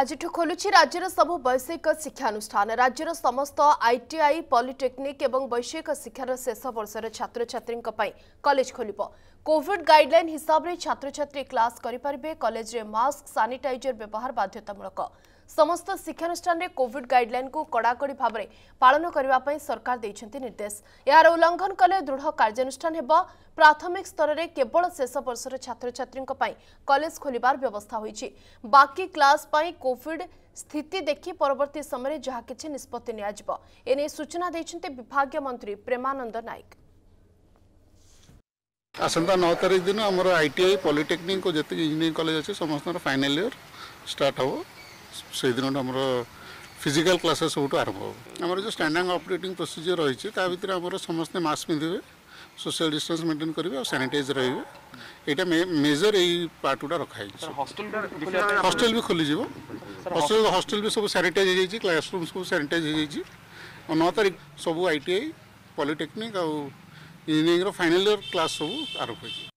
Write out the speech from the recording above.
আজই তো খুলুছি রাজ্যের সব বৈশ্বিক শিক্ষা অনুষ্ঠান রাজ্যের সমস্ত আইটিআই পলিটেকনিক এবং বৈশ্বিক শিক্ষার শেষ বর্ষের ছাত্রছাত্রী কা পাই কলেজ খুলিবো কোভিড গাইডলাইন হিসাব রে ছাত্রছাত্রী ক্লাস করি পারিবে কলেজে মাস্ক স্যানিটাইজার ব্যবহার বাধ্যতামূলক ସମସ୍ତ ଶିକ୍ଷାନୁଷ୍ଠାନରେ କୋଭିଡ୍ ଗାଇଡ୍ଲାଇନ୍କୁ କଡ଼ାକଡ଼ି ଭାବରେ ପାଳନ କରିବା ପାଇଁ ସରକାର ଦେଇଛନ୍ତି ନିର୍ଦ୍ଦେଶ ଏହାର ଉଲ୍ଲଙ୍ଘନ କଲେ ଦୃଢ଼ କାର୍ଯ୍ୟାନୁଷ୍ଠାନ ହେବ ପ୍ରାଥମିକ ସ୍ତରରେ କେବଳ ଶେଷ ବର୍ଷର ଛାତ୍ରଛାତ୍ରୀଙ୍କ ପାଇଁ କଲେଜ ଖୋଲିବାର ବ୍ୟବସ୍ଥା ହୋଇଛି ବାକି କ୍ଲାସ୍ ପାଇଁ କୋଭିଡ୍ ସ୍ଥିତି ଦେଖି ପରବର୍ତ୍ତୀ ସମୟରେ ଯାହା କିଛି ନିଷ୍ପତ୍ତି ନିଆଯିବ ଏନେଇ ସୂଚନା ଦେଇଛନ୍ତି ବିଭାଗୀୟ ମନ୍ତ୍ରୀ ପ୍ରେମାନନ୍ଦ ନାୟକ ଆସନ୍ତା ନଅ ତାରିଖ ଦିନ ଆମର ଆଇଟିଆଇ ପଲିଟେକ୍ନିକ ଯେତିକି ଇଞ୍ଜିନିୟରିଂ କଲେଜ ଅଛି ସମସ୍ତଙ୍କର ଫାଇନାଲ ଇୟର ଷ୍ଟାର୍ଟ সেইদিনটা আমার ফিজিকাল ক্লাসেস ସବୁଠୁ ଆରମ୍ଭ ହେବ ଆମର ଯେଉଁ ଷ୍ଟାଣ୍ଡାର୍ଡ ଅପରେଟିଂ ପ୍ରୋସିଜିଓର ରହିଛି ତା ଭିତରେ ଆମର ସମସ୍ତେ ମାସ୍କ ପିନ୍ଧିବେ ସୋସିଆଲ ଡିଷ୍ଟାନ୍ସ ମେଣ୍ଟେନ୍ କରିବେ ଆଉ ସାନିଟାଇଜ୍ ରହିବେ ଏଇଟା ମେଜର ଏଇ ପାର୍ଟ ଗୁଡ଼ା ରଖାହେଇଛି ହଷ୍ଟେଲ ବି ଖୋଲିଯିବ ହଷ୍ଟେଲ ହଷ୍ଟେଲ ବି ସବୁ ସାନିଟାଇଜ୍ ହେଇଯାଇଛି କ୍ଲାସରୁମ୍ ସବୁ ସାନିଟାଇଜ୍ ହେଇଯାଇଛି ଆଉ ନଅ ତାରିଖ ସବୁ ଆଇ ଟି ଆଇ ପଲିଟେକ୍ନିକ୍ ଆଉ ଇଞ୍ଜିନିୟରିଂର ଫାଇନାଲ୍ ଇୟର୍ କ୍ଲାସ୍ ସବୁ ଆରମ୍ଭ ହେଇଛି